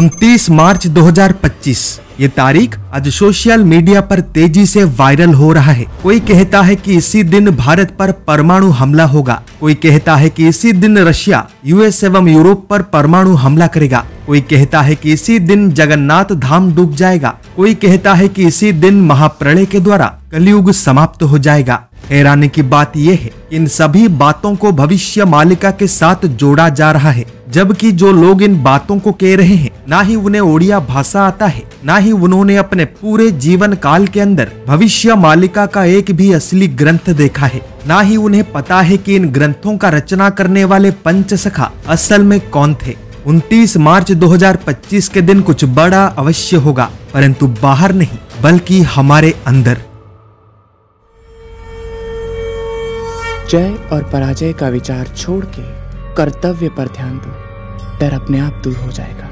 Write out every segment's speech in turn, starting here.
29 मार्च 2025 ये तारीख आज सोशल मीडिया पर तेजी से वायरल हो रहा है कोई कहता है कि इसी दिन भारत पर परमाणु हमला होगा कोई कहता है कि इसी दिन रशिया यूएस एवं यूरोप पर परमाणु हमला करेगा कोई कहता है कि इसी दिन जगन्नाथ धाम डूब जाएगा कोई कहता है कि इसी दिन महाप्रलय के द्वारा कलयुग समाप्त हो जाएगा हैरानी की बात यह है इन सभी बातों को भविष्य मालिका के साथ जोड़ा जा रहा है जबकि जो लोग इन बातों को कह रहे हैं ना ही उन्हें ओडिया भाषा आता है ना ही उन्होंने अपने पूरे जीवन काल के अंदर भविष्य मालिका का एक भी असली ग्रंथ देखा है ना ही उन्हें पता है कि इन ग्रंथों का रचना करने वाले पंच सखा असल में कौन थे 29 मार्च 2025 के दिन कुछ बड़ा अवश्य होगा परंतु बाहर नहीं बल्कि हमारे अंदर जय और पराजय का विचार छोड़ के कर्तव्य पर ध्यान दो डर अपने आप दूर हो जाएगा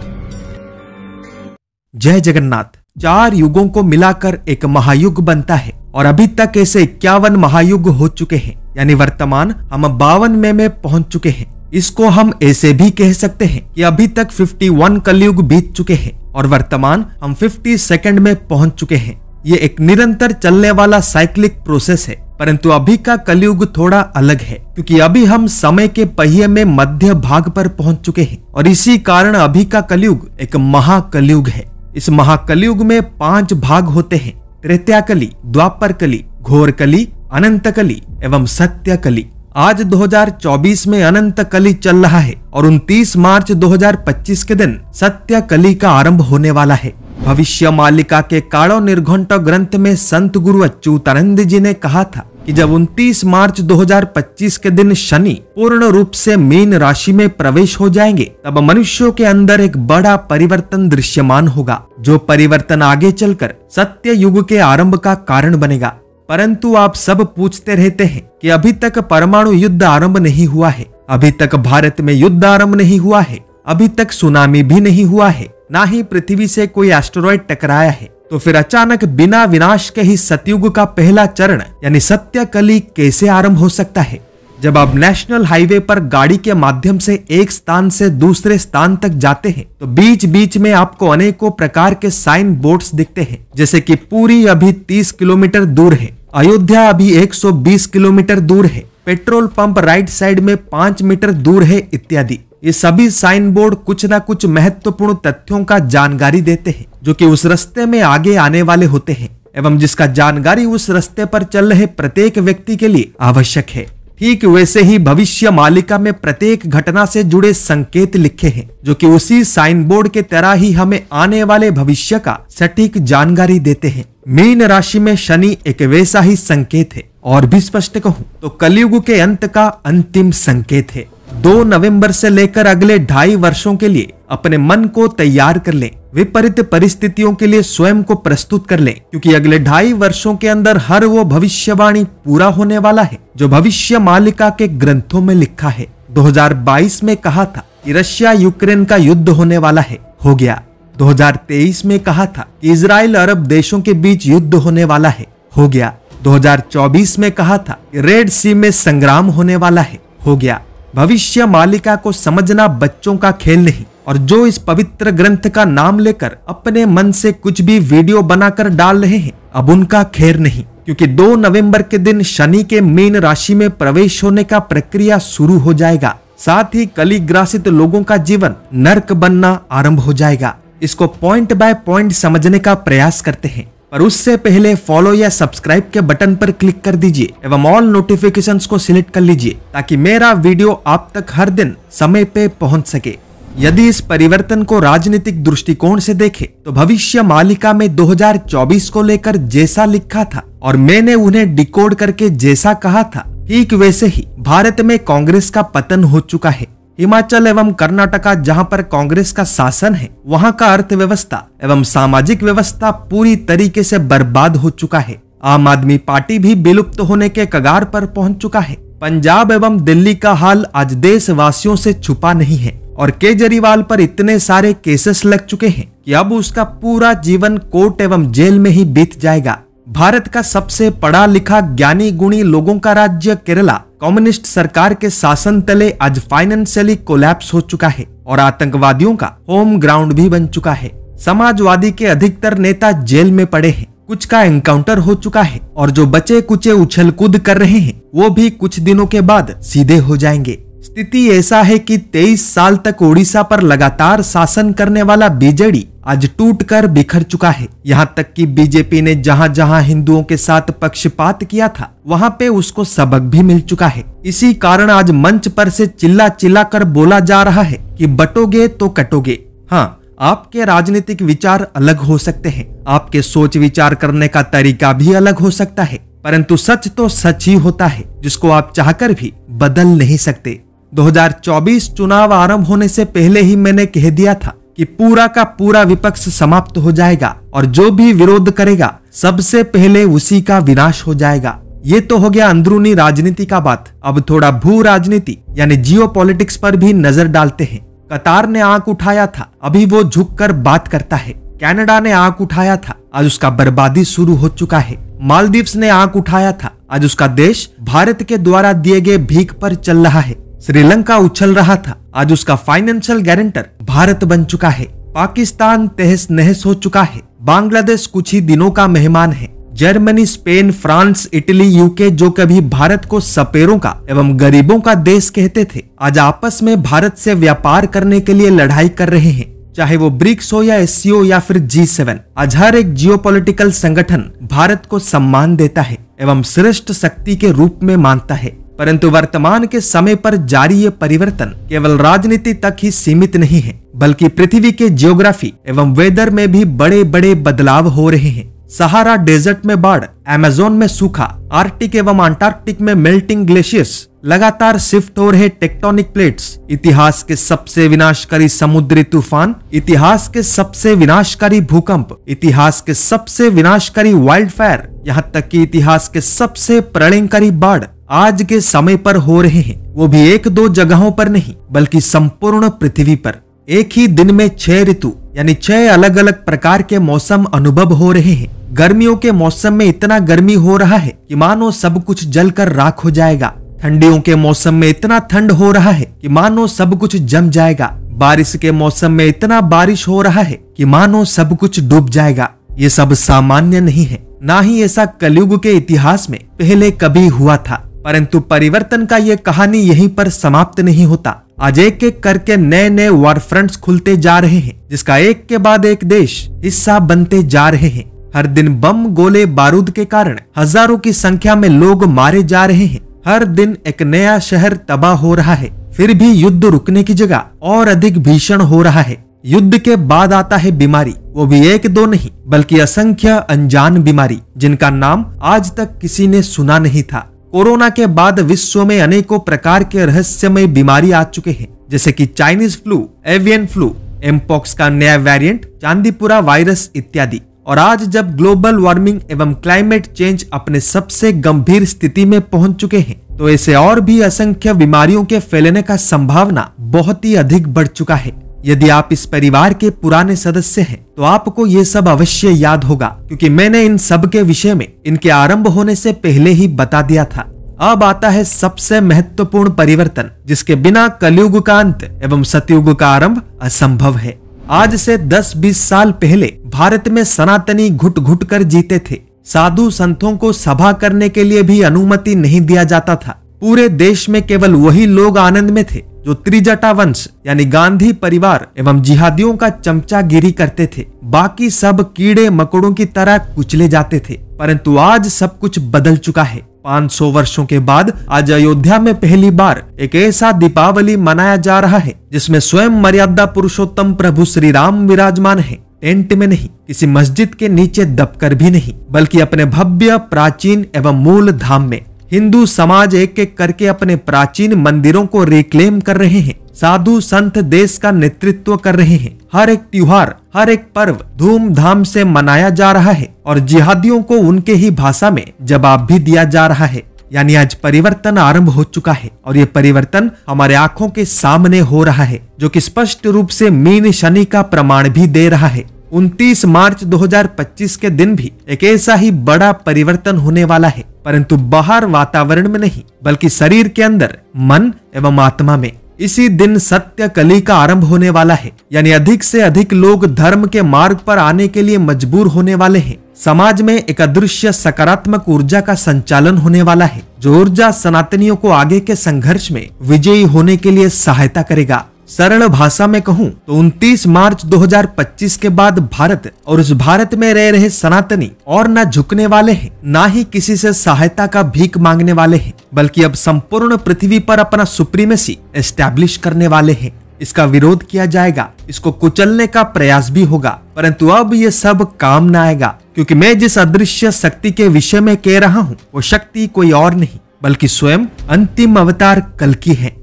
जय जगन्नाथ चार युगों को मिलाकर एक महायुग बनता है और अभी तक ऐसे इक्यावन महायुग हो चुके हैं यानी वर्तमान हम बावन में, में पहुंच चुके हैं इसको हम ऐसे भी कह सकते हैं कि अभी तक 51 कलयुग बीत चुके हैं और वर्तमान हम 50 सेकंड में पहुंच चुके हैं ये एक निरंतर चलने वाला साइक्लिक प्रोसेस है परंतु अभी का कलयुग थोड़ा अलग है क्योंकि अभी हम समय के पहिए में मध्य भाग पर पहुंच चुके हैं और इसी कारण अभी का कलयुग एक महाकलयुग है इस महाकलयुग में पांच भाग होते हैं त्रेत्या कली द्वापर कली घोर कली अनंत कली एवं सत्य कली आज 2024 में अनंत कली चल रहा है और 29 मार्च 2025 के दिन सत्य कली का आरंभ होने वाला है भविष्य मालिका के काड़ो निर्घंट ग्रंथ में संत गुरु अच्युतानंद जी ने कहा था कि जब 29 मार्च 2025 के दिन शनि पूर्ण रूप से मीन राशि में प्रवेश हो जाएंगे तब मनुष्यों के अंदर एक बड़ा परिवर्तन दृश्यमान होगा जो परिवर्तन आगे चलकर सत्य युग के आरंभ का कारण बनेगा परंतु आप सब पूछते रहते हैं कि अभी तक परमाणु युद्ध आरंभ नहीं हुआ है अभी तक भारत में युद्ध आरंभ नहीं हुआ है अभी तक सुनामी भी नहीं हुआ है ना ही पृथ्वी से कोई एस्ट्रॉयड टकराया है तो फिर अचानक बिना विनाश के ही सतयुग का पहला चरण यानी सत्य कली कैसे आरंभ हो सकता है जब आप नेशनल हाईवे पर गाड़ी के माध्यम से एक स्थान से दूसरे स्थान तक जाते हैं तो बीच बीच में आपको अनेकों प्रकार के साइन बोर्ड्स दिखते हैं जैसे कि पूरी अभी 30 किलोमीटर दूर है अयोध्या अभी 120 किलोमीटर दूर है पेट्रोल पंप राइट साइड में पांच मीटर दूर है इत्यादि ये सभी साइन बोर्ड कुछ न कुछ महत्वपूर्ण तथ्यों का जानकारी देते हैं जो कि उस रस्ते में आगे आने वाले होते हैं एवं जिसका जानकारी उस रस्ते पर चल रहे प्रत्येक व्यक्ति के लिए आवश्यक है ठीक वैसे ही भविष्य मालिका में प्रत्येक घटना से जुड़े संकेत लिखे हैं जो कि उसी साइन बोर्ड के तरह ही हमें आने वाले भविष्य का सटीक जानकारी देते हैं मीन राशि में शनि एक वैसा ही संकेत है और भी स्पष्ट कहूँ तो कलयुग के अंत का अंतिम संकेत है दो नवंबर से लेकर अगले ढाई वर्षों के लिए अपने मन को तैयार कर लें विपरीत परिस्थितियों के लिए स्वयं को प्रस्तुत कर लें क्योंकि अगले ढाई वर्षों के अंदर हर वो भविष्यवाणी पूरा होने वाला है जो भविष्य मालिका के ग्रंथों में लिखा है 2022 में कहा था कि रशिया यूक्रेन का युद्ध होने वाला है हो गया 2023 में कहा था कि इसराइल अरब देशों के बीच युद्ध होने वाला है हो गया 2024 में कहा था कि रेड सी में संग्राम होने वाला है हो गया भविष्य मालिका को समझना बच्चों का खेल नहीं और जो इस पवित्र ग्रंथ का नाम लेकर अपने मन से कुछ भी वीडियो बनाकर डाल रहे हैं अब उनका खैर नहीं क्योंकि 2 नवंबर के दिन शनि के मीन राशि में प्रवेश होने का प्रक्रिया शुरू हो जाएगा साथ ही कली ग्रासित लोगों का जीवन नरक बनना आरंभ हो जाएगा इसको पॉइंट बाय पॉइंट समझने का प्रयास करते हैं पर उससे पहले फॉलो या सब्सक्राइब के बटन पर क्लिक कर दीजिए एवं ऑल नोटिफिकेशंस को सिलेक्ट कर लीजिए ताकि मेरा वीडियो आप तक हर दिन समय पे पहुंच सके यदि इस परिवर्तन को राजनीतिक दृष्टिकोण से देखें तो भविष्य मालिका में 2024 को लेकर जैसा लिखा था और मैंने उन्हें डिकोड करके जैसा कहा था ठीक वैसे ही भारत में कांग्रेस का पतन हो चुका है हिमाचल एवं कर्नाटका जहां पर कांग्रेस का शासन है वहां का अर्थव्यवस्था एवं सामाजिक व्यवस्था पूरी तरीके से बर्बाद हो चुका है आम आदमी पार्टी भी विलुप्त होने के कगार पर पहुंच चुका है पंजाब एवं दिल्ली का हाल आज देशवासियों से छुपा नहीं है और केजरीवाल पर इतने सारे केसेस लग चुके हैं कि अब उसका पूरा जीवन कोर्ट एवं जेल में ही बीत जाएगा भारत का सबसे पढ़ा लिखा ज्ञानी गुणी लोगों का राज्य केरला कम्युनिस्ट सरकार के शासन तले आज फाइनेंशियली कोलैप्स हो चुका है और आतंकवादियों का होम ग्राउंड भी बन चुका है समाजवादी के अधिकतर नेता जेल में पड़े हैं कुछ का एनकाउंटर हो चुका है और जो बचे कुचे उछल कूद कर रहे हैं वो भी कुछ दिनों के बाद सीधे हो जाएंगे स्थिति ऐसा है कि 23 साल तक ओडिशा पर लगातार शासन करने वाला बीजेडी आज टूटकर बिखर चुका है यहाँ तक कि बीजेपी ने जहाँ जहाँ हिंदुओं के साथ पक्षपात किया था वहाँ पे उसको सबक भी मिल चुका है इसी कारण आज मंच पर से चिल्ला चिल्ला कर बोला जा रहा है कि बटोगे तो कटोगे हाँ आपके राजनीतिक विचार अलग हो सकते हैं आपके सोच विचार करने का तरीका भी अलग हो सकता है परंतु सच तो सच ही होता है जिसको आप चाहकर भी बदल नहीं सकते 2024 चुनाव आरंभ होने से पहले ही मैंने कह दिया था कि पूरा का पूरा विपक्ष समाप्त हो जाएगा और जो भी विरोध करेगा सबसे पहले उसी का विनाश हो जाएगा ये तो हो गया अंदरूनी राजनीति का बात अब थोड़ा भू राजनीति यानी जियो पॉलिटिक्स पर भी नजर डालते हैं कतार ने आंख उठाया था अभी वो कर बात करता है कनाडा ने आंख उठाया था आज उसका बर्बादी शुरू हो चुका है मालदीव्स ने आंख उठाया था आज उसका देश भारत के द्वारा दिए गए भीख पर चल रहा है श्रीलंका उछल रहा था आज उसका फाइनेंशियल गारंटर भारत बन चुका है पाकिस्तान तहस नहस हो चुका है बांग्लादेश कुछ ही दिनों का मेहमान है Germany Spain France Italy UK जो कभी भारत को सपेरों का एवं गरीबों का देश कहते थे आज आपस में भारत से व्यापार करने के लिए लड़ाई कर रहे हैं चाहे वो ब्रिक्स हो या एस या फिर जी सेवन आज हर एक जियोपॉलिटिकल संगठन भारत को सम्मान देता है एवं श्रेष्ठ शक्ति के रूप में मानता है परंतु वर्तमान के समय पर जारी ये परिवर्तन केवल राजनीति तक ही सीमित नहीं है बल्कि पृथ्वी के जियोग्राफी एवं वेदर में भी बड़े बड़े बदलाव हो रहे हैं सहारा डेजर्ट में बाढ़ एमेजोन में सूखा आर्टिक एवं अंटार्कटिक में मेल्टिंग ग्लेशियर्स लगातार शिफ्ट हो रहे टेक्टोनिक प्लेट्स इतिहास के सबसे विनाशकारी समुद्री तूफान इतिहास के सबसे विनाशकारी भूकंप इतिहास के सबसे विनाशकारी वाइल्ड फायर यहाँ तक कि इतिहास के सबसे प्रलयकारी बाढ़ आज के समय पर हो रहे हैं वो भी एक दो जगहों पर नहीं बल्कि संपूर्ण पृथ्वी पर एक ही दिन में छह ऋतु यानी छह अलग अलग प्रकार के मौसम अनुभव हो रहे हैं गर्मियों के मौसम में इतना गर्मी हो रहा है कि मानो सब कुछ जल कर राख हो जाएगा ठंडियों के मौसम में इतना ठंड हो रहा है कि मानो सब कुछ जम जाएगा बारिश के मौसम में इतना बारिश हो रहा है कि मानो सब कुछ डूब जाएगा ये सब सामान्य नहीं है ना ही ऐसा कलयुग के इतिहास में पहले कभी हुआ था परंतु परिवर्तन का ये कहानी यहीं पर समाप्त नहीं होता आज एक एक करके नए नए वॉर फ्रंट खुलते जा रहे हैं जिसका एक के बाद एक देश हिस्सा बनते जा रहे हैं हर दिन बम गोले बारूद के कारण हजारों की संख्या में लोग मारे जा रहे हैं हर दिन एक नया शहर तबाह हो रहा है फिर भी युद्ध रुकने की जगह और अधिक भीषण हो रहा है युद्ध के बाद आता है बीमारी वो भी एक दो नहीं बल्कि असंख्य अनजान बीमारी जिनका नाम आज तक किसी ने सुना नहीं था कोरोना के बाद विश्व में अनेकों प्रकार के रहस्यमय बीमारी आ चुके हैं जैसे कि Chinese flu avian flu mpox का नया वेरिएंट चांदीपुरा वायरस इत्यादि और आज जब ग्लोबल वार्मिंग एवं क्लाइमेट चेंज अपने सबसे गंभीर स्थिति में पहुंच चुके हैं तो ऐसे और भी असंख्य बीमारियों के फैलने का संभावना बहुत ही अधिक बढ़ चुका है यदि आप इस परिवार के पुराने सदस्य हैं तो आपको ये सब अवश्य याद होगा क्योंकि मैंने इन सब के विषय में इनके आरंभ होने से पहले ही बता दिया था अब आता है सबसे महत्वपूर्ण परिवर्तन जिसके बिना कलयुग का अंत एवं सतयुग का आरंभ असंभव है आज से 10-20 साल पहले भारत में सनातनी घुट घुट कर जीते थे साधु संतों को सभा करने के लिए भी अनुमति नहीं दिया जाता था पूरे देश में केवल वही लोग आनंद में थे जो त्रिजटा वंश यानी गांधी परिवार एवं जिहादियों का चमचा गिरी करते थे बाकी सब कीड़े मकड़ों की तरह कुचले जाते थे परंतु आज सब कुछ बदल चुका है 500 वर्षों के बाद आज अयोध्या में पहली बार एक ऐसा दीपावली मनाया जा रहा है जिसमें स्वयं मर्यादा पुरुषोत्तम प्रभु श्री राम विराजमान है टेंट में नहीं किसी मस्जिद के नीचे दबकर भी नहीं बल्कि अपने भव्य प्राचीन एवं मूल धाम में हिंदू समाज एक एक करके अपने प्राचीन मंदिरों को रिक्लेम कर रहे हैं साधु संत देश का नेतृत्व कर रहे हैं हर एक त्योहार हर एक पर्व धूमधाम से मनाया जा रहा है और जिहादियों को उनके ही भाषा में जवाब भी दिया जा रहा है यानी आज परिवर्तन आरंभ हो चुका है और ये परिवर्तन हमारे आंखों के सामने हो रहा है जो कि स्पष्ट रूप से मीन शनि का प्रमाण भी दे रहा है 29 मार्च 2025 के दिन भी एक ऐसा ही बड़ा परिवर्तन होने वाला है परंतु बाहर वातावरण में नहीं बल्कि शरीर के अंदर मन एवं आत्मा में इसी दिन सत्य कली का आरंभ होने वाला है यानी अधिक से अधिक लोग धर्म के मार्ग पर आने के लिए मजबूर होने वाले हैं समाज में एक अदृश्य सकारात्मक ऊर्जा का संचालन होने वाला है जो ऊर्जा सनातनियों को आगे के संघर्ष में विजयी होने के लिए सहायता करेगा सरल भाषा में कहूं तो 29 मार्च 2025 के बाद भारत और उस भारत में रह रहे सनातनी और न झुकने वाले हैं न ही किसी से सहायता का भीख मांगने वाले हैं बल्कि अब संपूर्ण पृथ्वी पर अपना सुप्रीमेसी एस्टेब्लिश करने वाले हैं इसका विरोध किया जाएगा इसको कुचलने का प्रयास भी होगा परंतु अब ये सब काम न आएगा क्योंकि मैं जिस अदृश्य शक्ति के विषय में कह रहा हूँ वो शक्ति कोई और नहीं बल्कि स्वयं अंतिम अवतार कल की है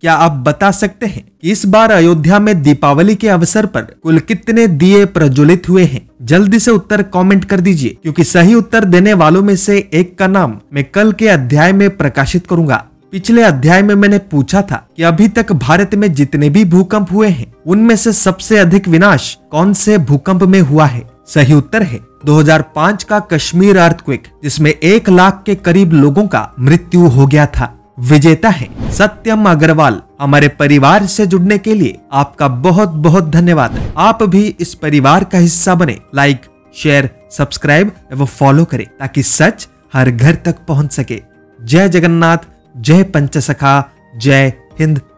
क्या आप बता सकते हैं कि इस बार अयोध्या में दीपावली के अवसर पर कुल कितने दिए प्रज्वलित हुए हैं जल्दी से उत्तर कमेंट कर दीजिए क्योंकि सही उत्तर देने वालों में से एक का नाम मैं कल के अध्याय में प्रकाशित करूंगा पिछले अध्याय में मैंने पूछा था कि अभी तक भारत में जितने भी भूकंप हुए हैं उनमें से सबसे अधिक विनाश कौन से भूकंप में हुआ है सही उत्तर है 2005 का कश्मीर अर्थक्विक जिसमें एक लाख के करीब लोगों का मृत्यु हो गया था विजेता है सत्यम अग्रवाल हमारे परिवार से जुड़ने के लिए आपका बहुत बहुत धन्यवाद आप भी इस परिवार का हिस्सा बने लाइक शेयर सब्सक्राइब एवं फॉलो करें ताकि सच हर घर तक पहुंच सके जय जगन्नाथ जय पंचसखा जय हिंद